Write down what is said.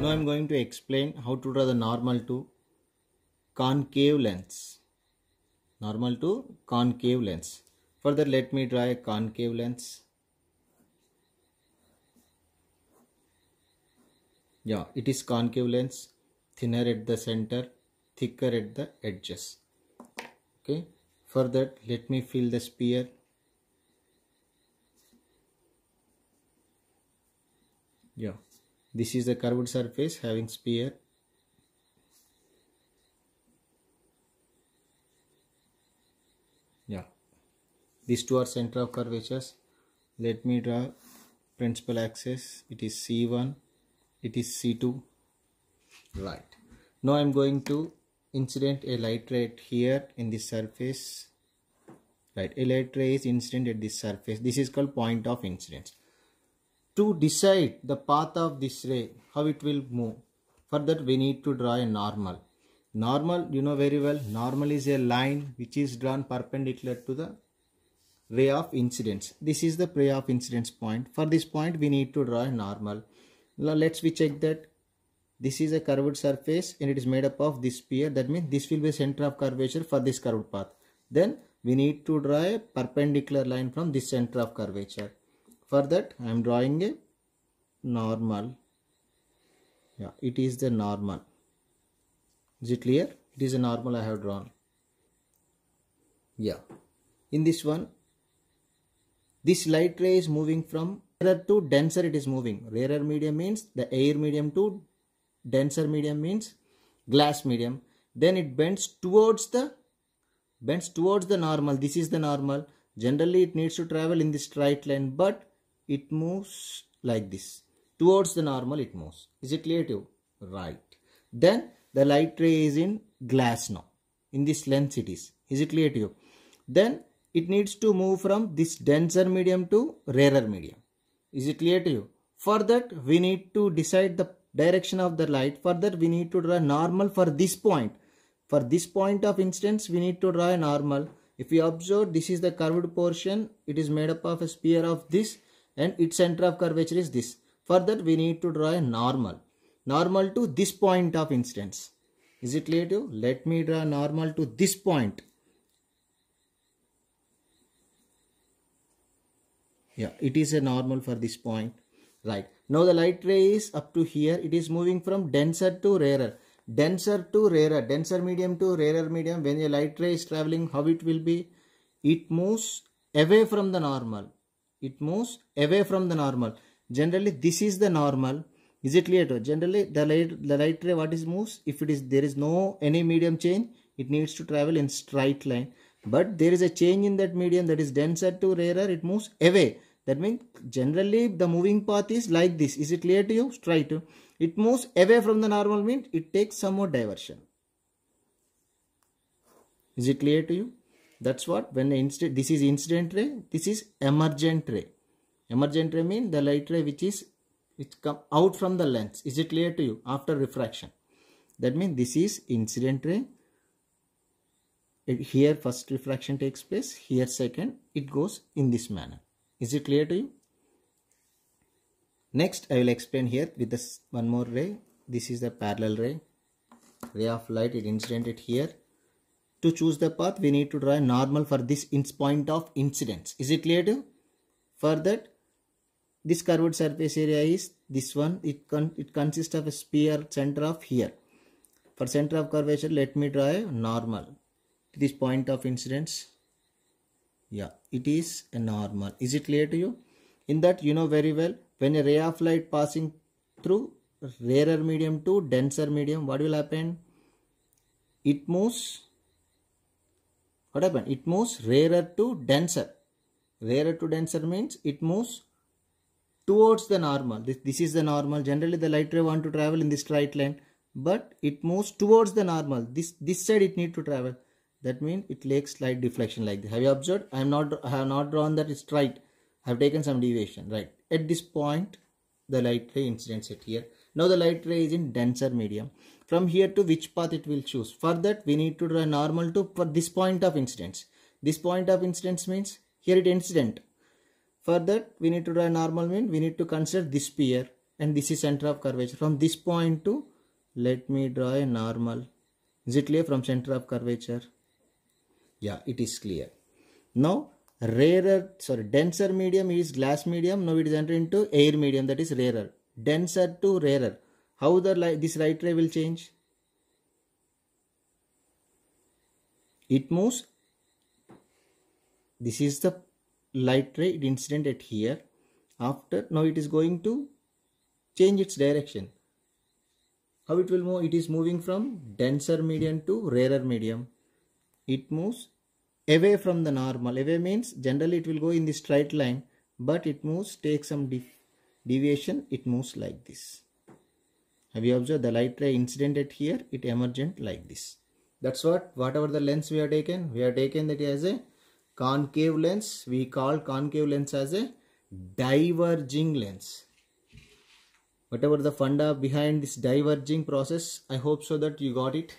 Now I am going to explain how to draw the normal to concave lens. Normal to concave lens. Further let me draw a concave lens. Yeah, it is concave lens, thinner at the center, thicker at the edges. Okay, further let me fill the sphere. Yeah. This is the curved surface having sphere. Yeah. These two are center of curvatures. Let me draw principal axis. It is C1. It is C2. Right. Now I am going to incident a light ray here in this surface. Right. A light ray is incident at this surface. This is called point of incidence to decide the path of this ray, how it will move. For that we need to draw a normal. Normal, you know very well, normal is a line which is drawn perpendicular to the ray of incidence. This is the ray of incidence point. For this point, we need to draw a normal. Now let's we check that this is a curved surface and it is made up of this sphere. That means this will be center of curvature for this curved path. Then we need to draw a perpendicular line from this center of curvature for that I am drawing a normal yeah it is the normal is it clear it is a normal I have drawn yeah in this one this light ray is moving from rarer to denser it is moving rarer medium means the air medium to denser medium means glass medium then it bends towards the bends towards the normal this is the normal generally it needs to travel in this straight line but it moves like this. Towards the normal it moves. Is it clear to you? Right. Then the light ray is in glass now. In this lens it is. Is it clear to you? Then it needs to move from this denser medium to rarer medium. Is it clear to you? For that we need to decide the direction of the light. For that we need to draw normal for this point. For this point of instance we need to draw a normal. If you observe this is the curved portion. It is made up of a sphere of this and its center of curvature is this. For that we need to draw a normal. Normal to this point of instance. Is it clear to you? Let me draw normal to this point. Yeah, it is a normal for this point. Right. Now the light ray is up to here. It is moving from denser to rarer. Denser to rarer. Denser medium to rarer medium. When a light ray is traveling, how it will be? It moves away from the normal it moves away from the normal generally this is the normal is it clear to generally the light the light ray what is moves if it is there is no any medium change it needs to travel in straight line but there is a change in that medium that is denser to rarer it moves away that means generally the moving path is like this is it clear to you straight it moves away from the normal means it takes some more diversion is it clear to you that's what when this is incident ray, this is emergent ray. Emergent ray means the light ray which is it come out from the lens. Is it clear to you after refraction? That means this is incident ray. here first refraction takes place, here second, it goes in this manner. Is it clear to you? Next, I will explain here with this one more ray. This is the parallel ray. Ray of light, it incidented here to choose the path we need to draw a normal for this point of incidence is it clear to you? for that this curved surface area is this one it con it consists of a sphere center of here for center of curvature let me draw a normal to this point of incidence yeah it is a normal is it clear to you in that you know very well when a ray of light passing through rarer medium to denser medium what will happen it moves what happened it moves rarer to denser rarer to denser means it moves towards the normal this, this is the normal generally the light ray want to travel in this straight line but it moves towards the normal this this side it need to travel that means it takes slight deflection like this have you observed i am not i have not drawn that it's right i have taken some deviation right at this point the light ray incident at here now the light ray is in denser medium from here to which path it will choose. For that we need to draw normal to for this point of incidence. This point of incidence means here it incident. For that we need to draw normal mean we need to consider this pier and this is center of curvature. From this point to let me draw a normal. Is it clear from center of curvature? Yeah, it is clear. Now rarer sorry denser medium is glass medium now it is entered into air medium that is rarer denser to rarer how the this right ray will change it moves this is the light ray incident at here after now it is going to change its direction how it will move it is moving from denser medium to rarer medium it moves away from the normal away means generally it will go in the straight line but it moves take some deviation it moves like this have you observed the light ray incident at here? It emergent like this. That's what, whatever the lens we have taken, we have taken that as a concave lens. We call concave lens as a diverging lens. Whatever the funda behind this diverging process, I hope so that you got it.